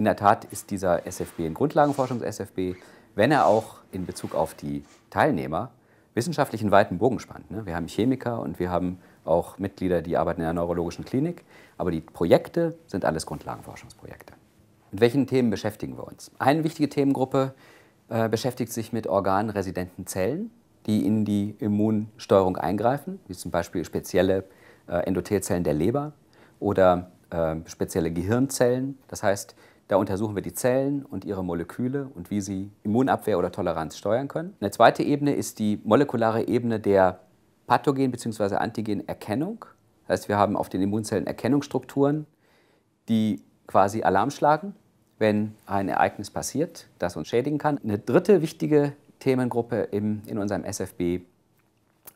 in der Tat ist dieser SFB ein Grundlagenforschungs-SFB, wenn er auch in Bezug auf die Teilnehmer wissenschaftlich einen weiten Bogen spannt. Ne? Wir haben Chemiker und wir haben auch Mitglieder, die arbeiten in der neurologischen Klinik, aber die Projekte sind alles Grundlagenforschungsprojekte. Mit welchen Themen beschäftigen wir uns? Eine wichtige Themengruppe äh, beschäftigt sich mit organresidenten Zellen, die in die Immunsteuerung eingreifen, wie zum Beispiel spezielle äh, Endothelzellen der Leber oder äh, spezielle Gehirnzellen. Das heißt, da untersuchen wir die Zellen und ihre Moleküle und wie sie Immunabwehr oder Toleranz steuern können. Eine zweite Ebene ist die molekulare Ebene der Pathogen- bzw. Antigenerkennung. Das heißt, wir haben auf den Immunzellen Erkennungsstrukturen, die quasi Alarm schlagen, wenn ein Ereignis passiert, das uns schädigen kann. Eine dritte wichtige Themengruppe im, in unserem SFB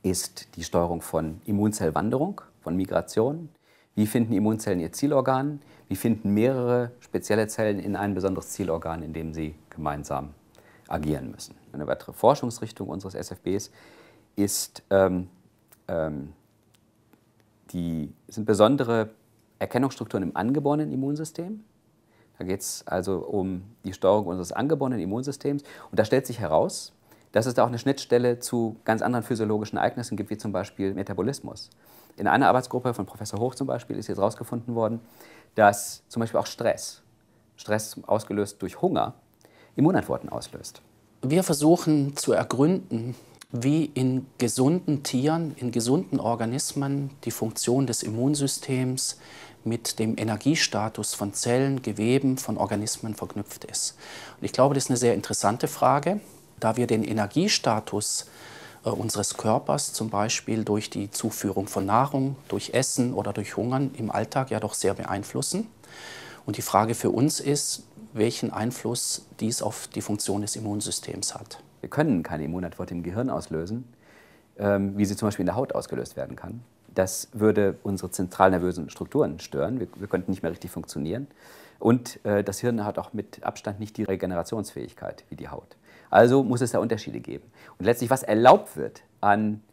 ist die Steuerung von Immunzellwanderung, von Migration. Wie finden Immunzellen ihr Zielorgan? Wie finden mehrere spezielle Zellen in ein besonderes Zielorgan, in dem sie gemeinsam agieren müssen? Eine weitere Forschungsrichtung unseres SFBs ist, ähm, ähm, die, sind besondere Erkennungsstrukturen im angeborenen Immunsystem. Da geht es also um die Steuerung unseres angeborenen Immunsystems. Und da stellt sich heraus, dass es da auch eine Schnittstelle zu ganz anderen physiologischen Ereignissen gibt, wie zum Beispiel Metabolismus. In einer Arbeitsgruppe von Professor Hoch zum Beispiel ist jetzt herausgefunden worden, dass zum Beispiel auch Stress, Stress ausgelöst durch Hunger, Immunantworten auslöst. Wir versuchen zu ergründen, wie in gesunden Tieren, in gesunden Organismen die Funktion des Immunsystems mit dem Energiestatus von Zellen, Geweben, von Organismen verknüpft ist. Und ich glaube, das ist eine sehr interessante Frage da wir den Energiestatus äh, unseres Körpers, zum Beispiel durch die Zuführung von Nahrung, durch Essen oder durch Hungern im Alltag ja doch sehr beeinflussen. Und die Frage für uns ist, welchen Einfluss dies auf die Funktion des Immunsystems hat. Wir können keine Immunantwort im Gehirn auslösen, ähm, wie sie zum Beispiel in der Haut ausgelöst werden kann. Das würde unsere zentralnervösen Strukturen stören. Wir, wir könnten nicht mehr richtig funktionieren. Und äh, das Hirn hat auch mit Abstand nicht die Regenerationsfähigkeit wie die Haut. Also muss es da Unterschiede geben. Und letztlich, was erlaubt wird an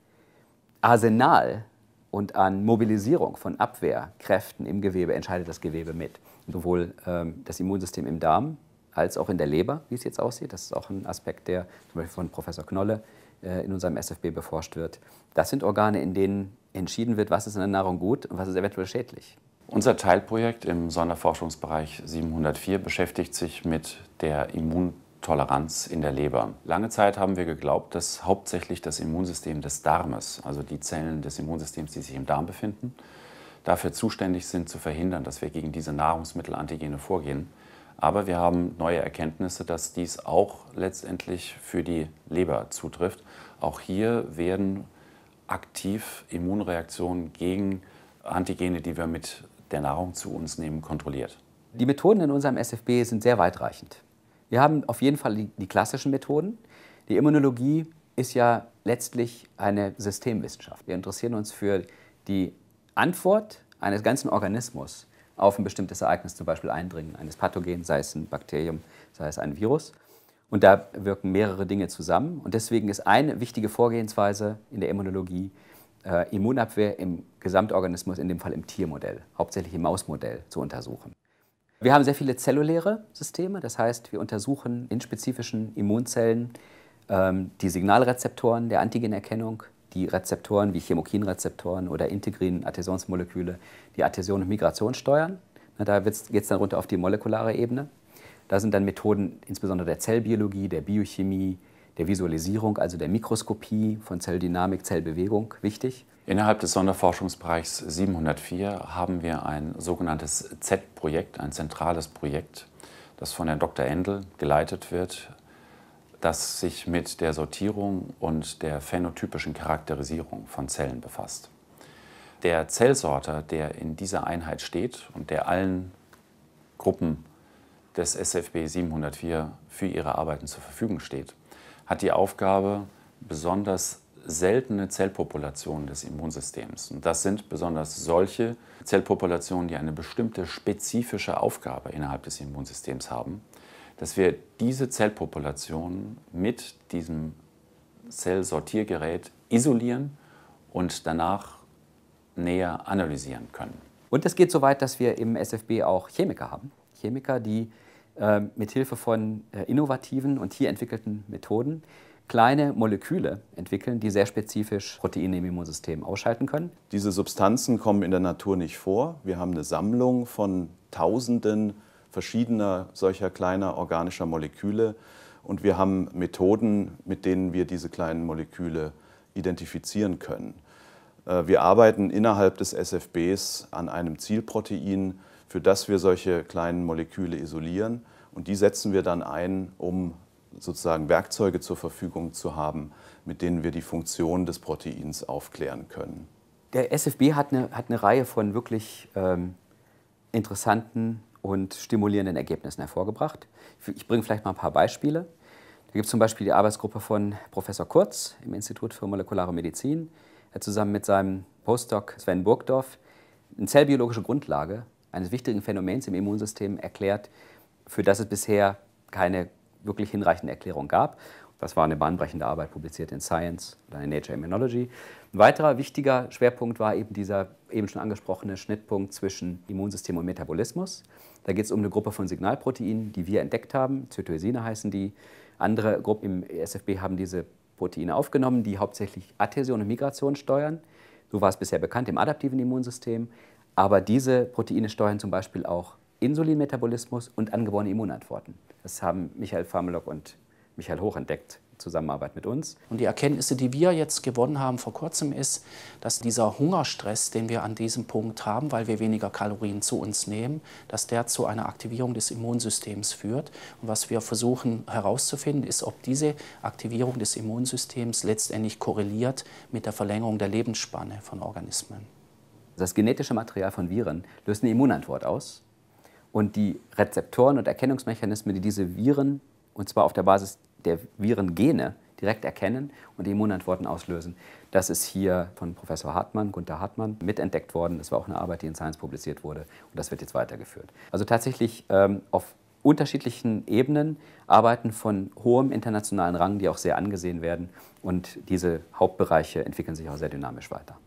Arsenal und an Mobilisierung von Abwehrkräften im Gewebe, entscheidet das Gewebe mit. Sowohl ähm, das Immunsystem im Darm als auch in der Leber, wie es jetzt aussieht. Das ist auch ein Aspekt, der zum Beispiel von Professor Knolle äh, in unserem SFB beforscht wird. Das sind Organe, in denen entschieden wird, was ist in der Nahrung gut und was ist eventuell schädlich. Unser Teilprojekt im Sonderforschungsbereich 704 beschäftigt sich mit der Immun Toleranz in der Leber. Lange Zeit haben wir geglaubt, dass hauptsächlich das Immunsystem des Darmes, also die Zellen des Immunsystems, die sich im Darm befinden, dafür zuständig sind, zu verhindern, dass wir gegen diese Nahrungsmittelantigene vorgehen. Aber wir haben neue Erkenntnisse, dass dies auch letztendlich für die Leber zutrifft. Auch hier werden aktiv Immunreaktionen gegen Antigene, die wir mit der Nahrung zu uns nehmen, kontrolliert. Die Methoden in unserem SFB sind sehr weitreichend. Wir haben auf jeden Fall die, die klassischen Methoden. Die Immunologie ist ja letztlich eine Systemwissenschaft. Wir interessieren uns für die Antwort eines ganzen Organismus auf ein bestimmtes Ereignis, zum Beispiel Eindringen eines Pathogens, sei es ein Bakterium, sei es ein Virus. Und da wirken mehrere Dinge zusammen. Und deswegen ist eine wichtige Vorgehensweise in der Immunologie äh, Immunabwehr im Gesamtorganismus, in dem Fall im Tiermodell, hauptsächlich im Mausmodell, zu untersuchen. Wir haben sehr viele zelluläre Systeme, das heißt, wir untersuchen in spezifischen Immunzellen ähm, die Signalrezeptoren der Antigenerkennung, die Rezeptoren wie Chemokinrezeptoren oder Integrin-Adhäsionsmoleküle, die Adhäsion und Migration steuern. Na, da geht es dann runter auf die molekulare Ebene. Da sind dann Methoden insbesondere der Zellbiologie, der Biochemie, der Visualisierung, also der Mikroskopie von Zelldynamik, Zellbewegung wichtig. Innerhalb des Sonderforschungsbereichs 704 haben wir ein sogenanntes Z-Projekt, ein zentrales Projekt, das von Herrn Dr. Endel geleitet wird, das sich mit der Sortierung und der phänotypischen Charakterisierung von Zellen befasst. Der Zellsorter, der in dieser Einheit steht und der allen Gruppen des SFB 704 für ihre Arbeiten zur Verfügung steht, hat die Aufgabe, besonders seltene Zellpopulationen des Immunsystems. Und das sind besonders solche Zellpopulationen, die eine bestimmte spezifische Aufgabe innerhalb des Immunsystems haben, dass wir diese Zellpopulationen mit diesem Zellsortiergerät isolieren und danach näher analysieren können. Und es geht so weit, dass wir im SFB auch Chemiker haben. Chemiker, die äh, mithilfe von äh, innovativen und hier entwickelten Methoden kleine Moleküle entwickeln, die sehr spezifisch Proteine im Immunsystem ausschalten können. Diese Substanzen kommen in der Natur nicht vor. Wir haben eine Sammlung von Tausenden verschiedener solcher kleiner organischer Moleküle und wir haben Methoden, mit denen wir diese kleinen Moleküle identifizieren können. Äh, wir arbeiten innerhalb des SFBs an einem Zielprotein, für das wir solche kleinen Moleküle isolieren. Und die setzen wir dann ein, um sozusagen Werkzeuge zur Verfügung zu haben, mit denen wir die Funktion des Proteins aufklären können. Der SFB hat eine, hat eine Reihe von wirklich ähm, interessanten und stimulierenden Ergebnissen hervorgebracht. Ich bringe vielleicht mal ein paar Beispiele. Da gibt es zum Beispiel die Arbeitsgruppe von Professor Kurz im Institut für Molekulare Medizin. Er hat zusammen mit seinem Postdoc Sven Burgdorf eine zellbiologische Grundlage eines wichtigen Phänomens im Immunsystem erklärt, für das es bisher keine wirklich hinreichende Erklärung gab. Das war eine bahnbrechende Arbeit, publiziert in Science oder in Nature Immunology. Ein weiterer wichtiger Schwerpunkt war eben dieser eben schon angesprochene Schnittpunkt zwischen Immunsystem und Metabolismus. Da geht es um eine Gruppe von Signalproteinen, die wir entdeckt haben. Zytosine heißen die. Andere Gruppen im e SFB haben diese Proteine aufgenommen, die hauptsächlich Adhäsion und Migration steuern. So war es bisher bekannt im adaptiven Immunsystem. Aber diese Proteine steuern zum Beispiel auch Insulinmetabolismus und angeborene Immunantworten. Das haben Michael Farmelock und Michael Hoch entdeckt. Zusammenarbeit mit uns. Und die Erkenntnisse, die wir jetzt gewonnen haben vor kurzem, ist, dass dieser Hungerstress, den wir an diesem Punkt haben, weil wir weniger Kalorien zu uns nehmen, dass der zu einer Aktivierung des Immunsystems führt. Und was wir versuchen herauszufinden, ist, ob diese Aktivierung des Immunsystems letztendlich korreliert mit der Verlängerung der Lebensspanne von Organismen. Das genetische Material von Viren löst eine Immunantwort aus. Und die Rezeptoren und Erkennungsmechanismen, die diese Viren, und zwar auf der Basis der Virengene, direkt erkennen und die Immunantworten auslösen. Das ist hier von Professor Hartmann, Gunther Hartmann, mitentdeckt worden. Das war auch eine Arbeit, die in Science publiziert wurde und das wird jetzt weitergeführt. Also tatsächlich ähm, auf unterschiedlichen Ebenen arbeiten von hohem internationalen Rang, die auch sehr angesehen werden und diese Hauptbereiche entwickeln sich auch sehr dynamisch weiter.